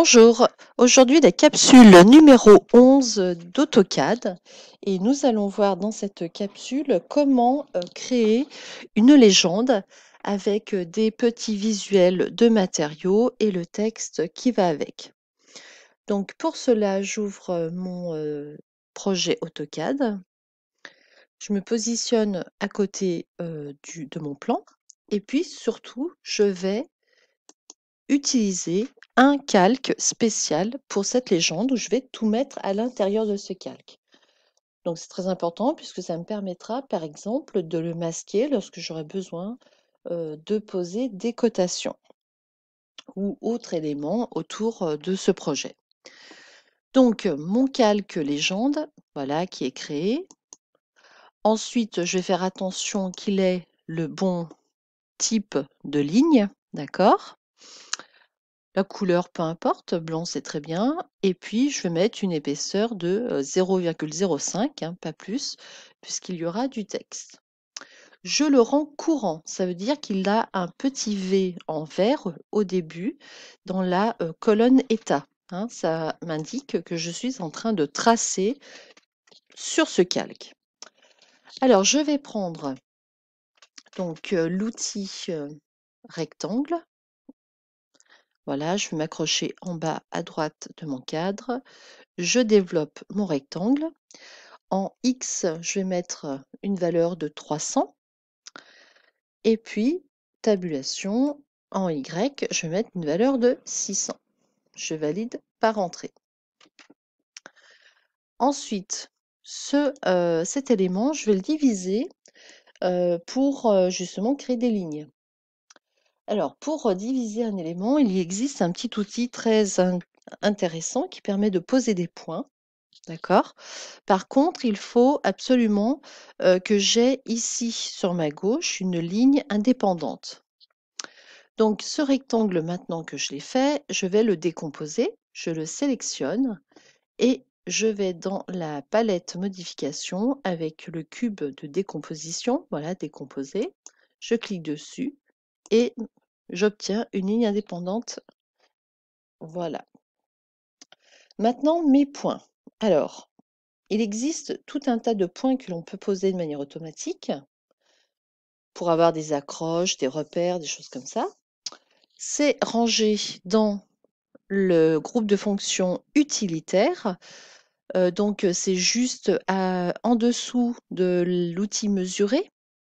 Bonjour, aujourd'hui la capsule numéro 11 d'AutoCAD et nous allons voir dans cette capsule comment euh, créer une légende avec euh, des petits visuels de matériaux et le texte qui va avec. Donc pour cela j'ouvre euh, mon projet AutoCAD, je me positionne à côté de mon plan et puis surtout je vais utiliser un calque spécial pour cette légende où je vais tout mettre à l'intérieur de ce calque. Donc c'est très important puisque ça me permettra par exemple de le masquer lorsque j'aurai besoin de poser des cotations ou autres éléments autour de ce projet. Donc mon calque légende, voilà, qui est créé. Ensuite, je vais faire attention qu'il ait le bon type de ligne, d'accord la couleur, peu importe, blanc c'est très bien. Et puis je vais mettre une épaisseur de 0,05, hein, pas plus, puisqu'il y aura du texte. Je le rends courant, ça veut dire qu'il a un petit V en vert au début dans la colonne état. Hein. ça m'indique que je suis en train de tracer sur ce calque. Alors je vais prendre donc l'outil rectangle voilà, je vais m'accrocher en bas à droite de mon cadre. Je développe mon rectangle. En X, je vais mettre une valeur de 300. Et puis, tabulation, en Y, je vais mettre une valeur de 600. Je valide par entrée. Ensuite, euh, cet élément, je vais le diviser euh, pour euh, justement créer des lignes. Alors, pour euh, diviser un élément, il existe un petit outil très intéressant qui permet de poser des points. D'accord Par contre, il faut absolument euh, que j'ai ici sur ma gauche une ligne indépendante. Donc ce rectangle, maintenant que je l'ai fait, je vais le décomposer, je le sélectionne et je vais dans la palette modification avec le cube de décomposition, voilà décomposé, je clique dessus et j'obtiens une ligne indépendante. Voilà. Maintenant, mes points. Alors, il existe tout un tas de points que l'on peut poser de manière automatique pour avoir des accroches, des repères, des choses comme ça. C'est rangé dans le groupe de fonctions utilitaires. Euh, donc, c'est juste euh, en dessous de l'outil mesuré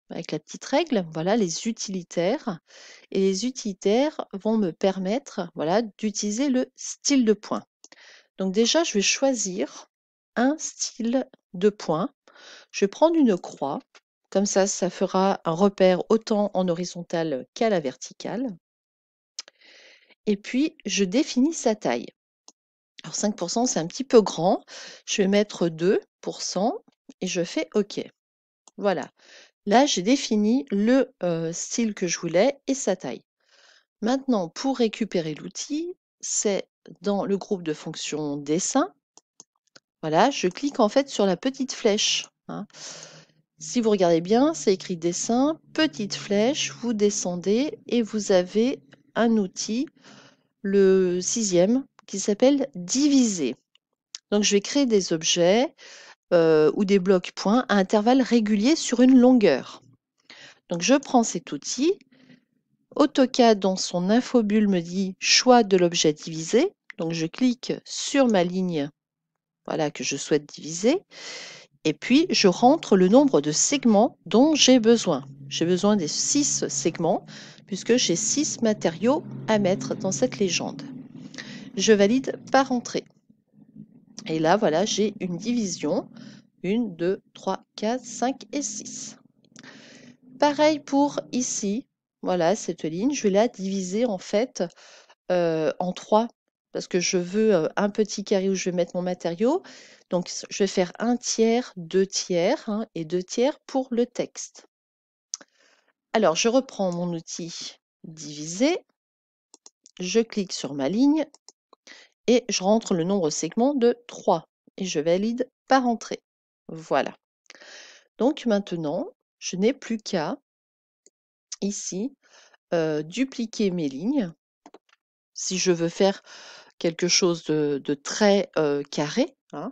avec la petite règle, voilà, les utilitaires. Et les utilitaires vont me permettre voilà, d'utiliser le style de point. Donc déjà, je vais choisir un style de point. Je vais prendre une croix. Comme ça, ça fera un repère autant en horizontale qu'à la verticale. Et puis, je définis sa taille. Alors 5%, c'est un petit peu grand. Je vais mettre 2% et je fais OK. Voilà. Là, j'ai défini le style que je voulais et sa taille. Maintenant, pour récupérer l'outil, c'est dans le groupe de fonctions dessin. Voilà, je clique en fait sur la petite flèche. Hein. Si vous regardez bien, c'est écrit dessin, petite flèche, vous descendez et vous avez un outil, le sixième, qui s'appelle diviser. Donc je vais créer des objets. Euh, ou des blocs points à intervalles réguliers sur une longueur. Donc je prends cet outil. AutoCAD dans son infobulle me dit choix de l'objet divisé. Donc je clique sur ma ligne voilà, que je souhaite diviser. Et puis je rentre le nombre de segments dont j'ai besoin. J'ai besoin des 6 segments puisque j'ai 6 matériaux à mettre dans cette légende. Je valide par entrée. Et là, voilà, j'ai une division. Une, deux, 3, 4, 5 et 6. Pareil pour ici. Voilà, cette ligne, je vais la diviser en fait euh, en trois. parce que je veux euh, un petit carré où je vais mettre mon matériau. Donc, je vais faire un tiers, deux tiers hein, et deux tiers pour le texte. Alors, je reprends mon outil divisé. Je clique sur ma ligne et je rentre le nombre segment de 3 et je valide par entrée. Voilà. Donc maintenant, je n'ai plus qu'à ici euh, dupliquer mes lignes. Si je veux faire quelque chose de, très euh, carré, hein.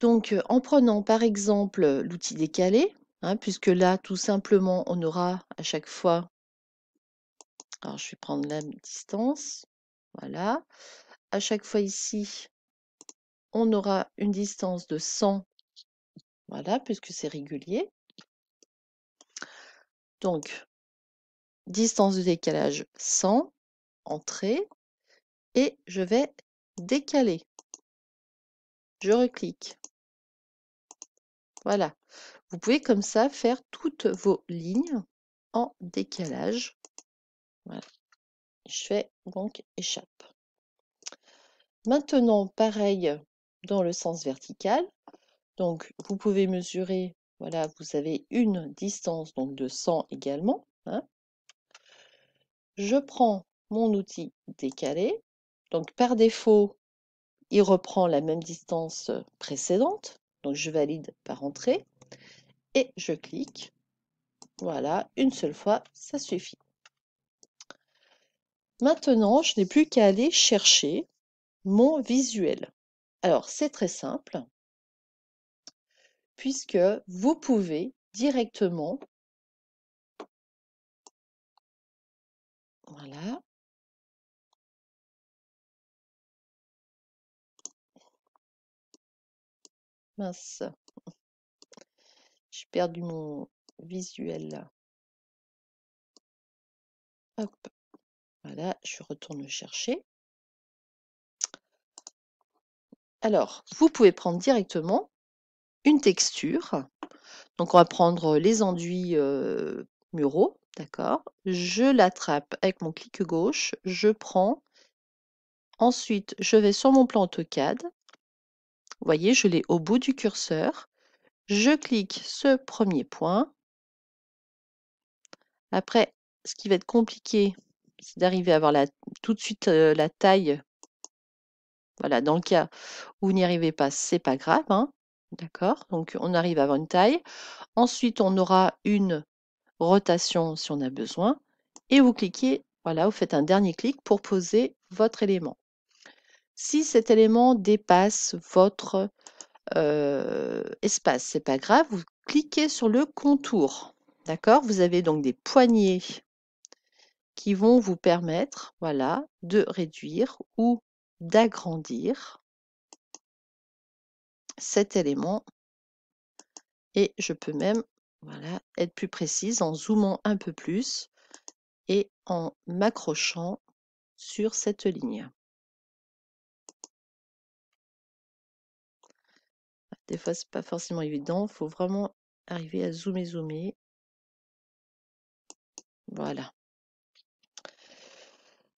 donc euh, en prenant par exemple l'outil décalé, hein, puisque là tout simplement on aura à chaque fois, alors je vais prendre la distance, voilà, à chaque fois ici, on aura une distance de 100, voilà, puisque c'est régulier. Donc, distance de décalage 100, entrée, et je vais décaler. Je reclique. Voilà. Vous pouvez comme ça faire toutes vos lignes en décalage. Je fais donc échappe. Maintenant, pareil dans le sens vertical. Donc, vous pouvez mesurer, voilà, vous avez une distance donc de 100 également. Hein. Je prends mon outil décalé. Donc, par défaut, il reprend la même distance précédente. Donc, je valide par entrée. Et je clique. Voilà, une seule fois, ça suffit. Maintenant, je n'ai plus qu'à aller chercher mon visuel Alors, c'est très simple, puisque vous pouvez directement, voilà, mince, j'ai perdu mon visuel. Hop, voilà, je retourne le chercher. Alors, vous pouvez prendre directement une texture. Donc, on va prendre les enduits muraux, d'accord Je l'attrape avec mon clic gauche, je prends. Ensuite, je vais sur mon plan AutoCAD. Vous voyez, je l'ai au bout du curseur. Je clique ce premier point. Après, ce qui va être compliqué, c'est d'arriver à avoir la, tout de suite la taille voilà, dans le cas où vous n'y arrivez pas, c'est pas grave. Hein, d'accord Donc on arrive à avoir une taille. Ensuite, on aura une rotation si on a besoin. Et vous cliquez, voilà, vous faites un dernier clic pour poser votre élément. Si cet élément dépasse votre euh, espace, c'est pas grave, vous cliquez sur le contour. D'accord Vous avez donc des poignées qui vont vous permettre, voilà, de réduire ou d'agrandir cet élément et je peux même voilà, être plus précise en zoomant un peu plus et en m'accrochant sur cette ligne. Des fois, c'est pas forcément évident. Il faut vraiment arriver à zoomer, zoomer. Voilà.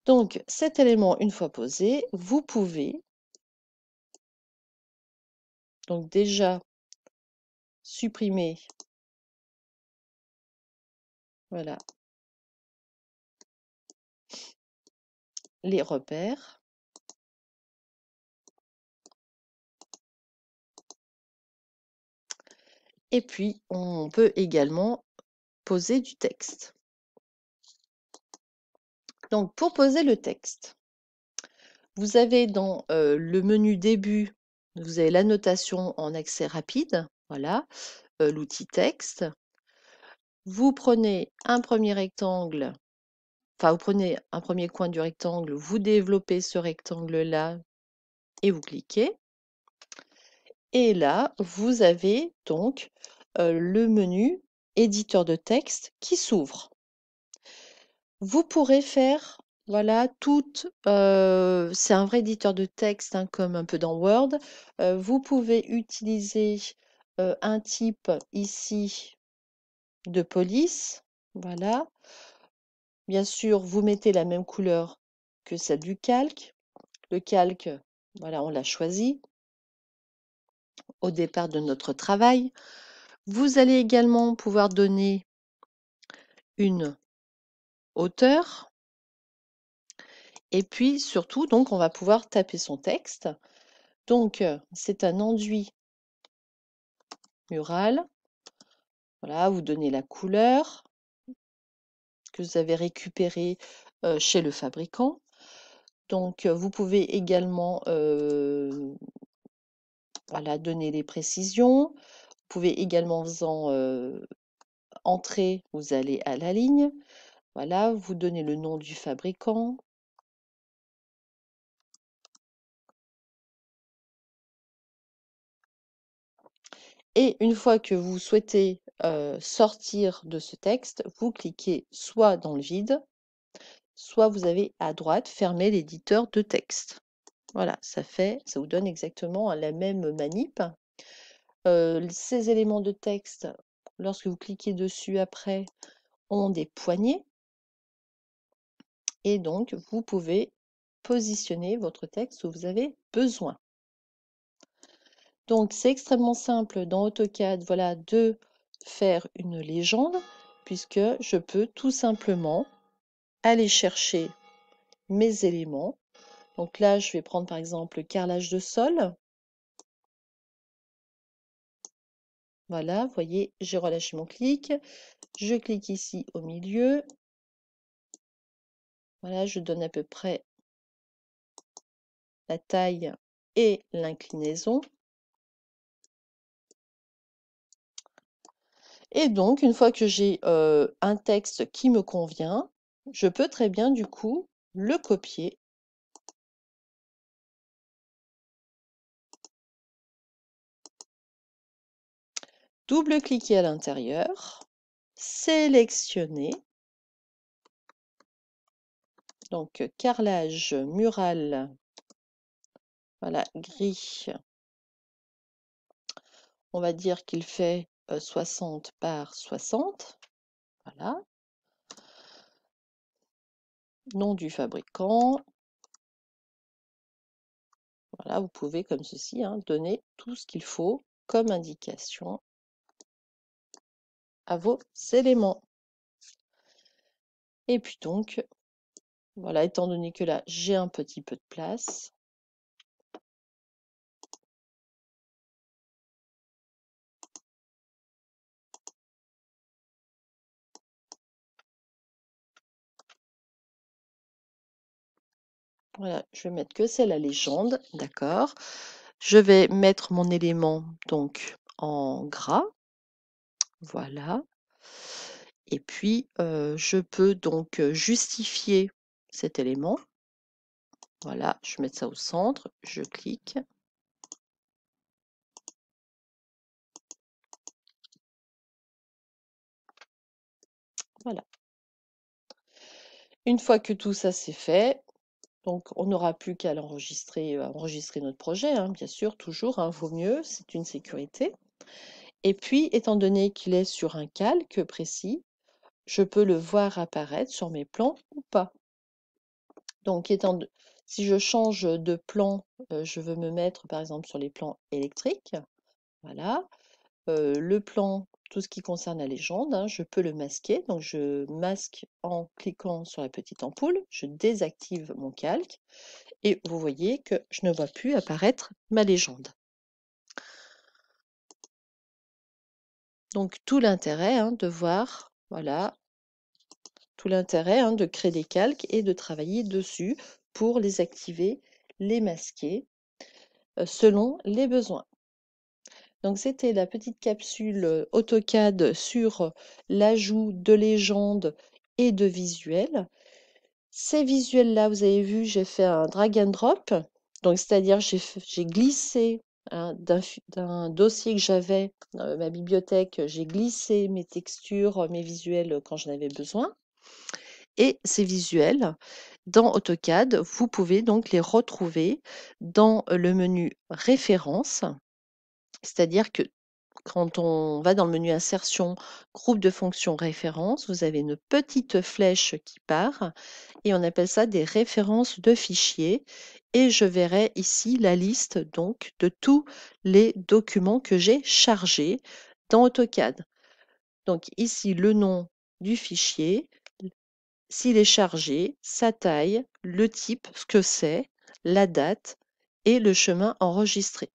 Donc cet élément, une fois posé, vous pouvez donc déjà supprimer voilà les repères et puis on peut également poser du texte donc pour poser le texte, vous avez dans le menu début, vous avez l'annotation en accès rapide, voilà, l'outil texte. Vous prenez un premier rectangle, enfin vous prenez un premier coin du rectangle, vous développez ce rectangle-là et vous cliquez. Et là, vous avez donc le menu éditeur de texte qui s'ouvre. Vous pourrez faire, voilà, toute, c'est un vrai éditeur de texte, hein, comme un peu dans Word. vous pouvez utiliser, un type ici de police, voilà. Bien sûr, vous mettez la même couleur que celle du calque. Le calque, voilà, on l'a choisi au départ de notre travail. Vous allez également pouvoir donner une hauteur. Et puis surtout, donc, on va pouvoir taper son texte. Donc, euh, c'est un enduit mural. Voilà, vous donnez la couleur que vous avez récupérée euh, chez le fabricant. Donc, euh, vous pouvez également voilà, donner les précisions. Vous pouvez également en euh, entrer, vous allez à la ligne. Voilà, vous donnez le nom du fabricant. Et une fois que vous souhaitez sortir de ce texte, vous cliquez soit dans le vide, soit vous avez à droite fermé l'éditeur de texte. Voilà, ça fait, ça vous donne exactement la même manip. ces éléments de texte, lorsque vous cliquez dessus après, ont des poignées et donc vous pouvez positionner votre texte où vous avez besoin. Donc c'est extrêmement simple dans AutoCAD voilà, de faire une légende puisque je peux tout simplement aller chercher mes éléments. Donc là, je vais prendre par exemple le carrelage de sol. Voilà, vous voyez, j'ai relâché mon clic. Je clique ici au milieu voilà, je donne à peu près la taille et l'inclinaison. Et donc, une fois que j'ai un texte qui me convient, je peux très bien du coup le copier. Double-cliquer à l'intérieur, sélectionner donc, euh, carrelage mural, voilà, gris. On va dire qu'il fait 60 euh, par 60. Voilà. Nom du fabricant. Voilà, vous pouvez, comme ceci, hein, donner tout ce qu'il faut comme indication à vos éléments. Et puis donc, voilà, étant donné que là, j'ai un petit peu de place. Voilà, je vais mettre que c'est la légende, d'accord. Je vais mettre mon élément donc en gras. Voilà. Et puis, euh, je peux donc euh, justifier cet élément. Voilà, je vais mettre ça au centre, je clique. Voilà. Une fois que tout ça c'est fait, donc on n'aura plus qu'à l'enregistrer, euh, enregistrer notre projet, hein, bien sûr, toujours, hein, vaut mieux, c'est une sécurité. Et puis, étant donné qu'il est sur un calque précis, je peux le voir apparaître sur mes plans ou pas. Donc, étant si je change de plan, je veux me mettre par exemple sur les plans électriques. Voilà. le plan, tout ce qui concerne la légende, hein, je peux le masquer. Donc, je masque en cliquant sur la petite ampoule. Je désactive mon calque. Et vous voyez que je ne vois plus apparaître ma légende. Donc, tout l'intérêt hein, de voir voilà, tout l'intérêt hein, de créer des calques et de travailler dessus pour les activer, les masquer selon les besoins. Donc c'était la petite capsule AutoCAD sur l'ajout de légendes et de visuels. Ces visuels-là, vous avez vu, j'ai fait un drag and drop, donc c'est-à-dire j'ai glissé hein, d'un dossier que j'avais, ma bibliothèque, j'ai glissé mes textures, mes visuels quand j'en avais besoin. Et ces visuels, dans AutoCAD, vous pouvez donc les retrouver dans le menu Références, c'est-à-dire que quand on va dans le menu Insertion, groupe de fonctions références, vous avez une petite flèche qui part et on appelle ça des références de fichiers. Et je verrai ici la liste donc de tous les documents que j'ai chargés dans AutoCAD. Donc ici le nom du fichier, s'il est chargé, sa taille, le type, ce que c'est, la date et le chemin enregistré.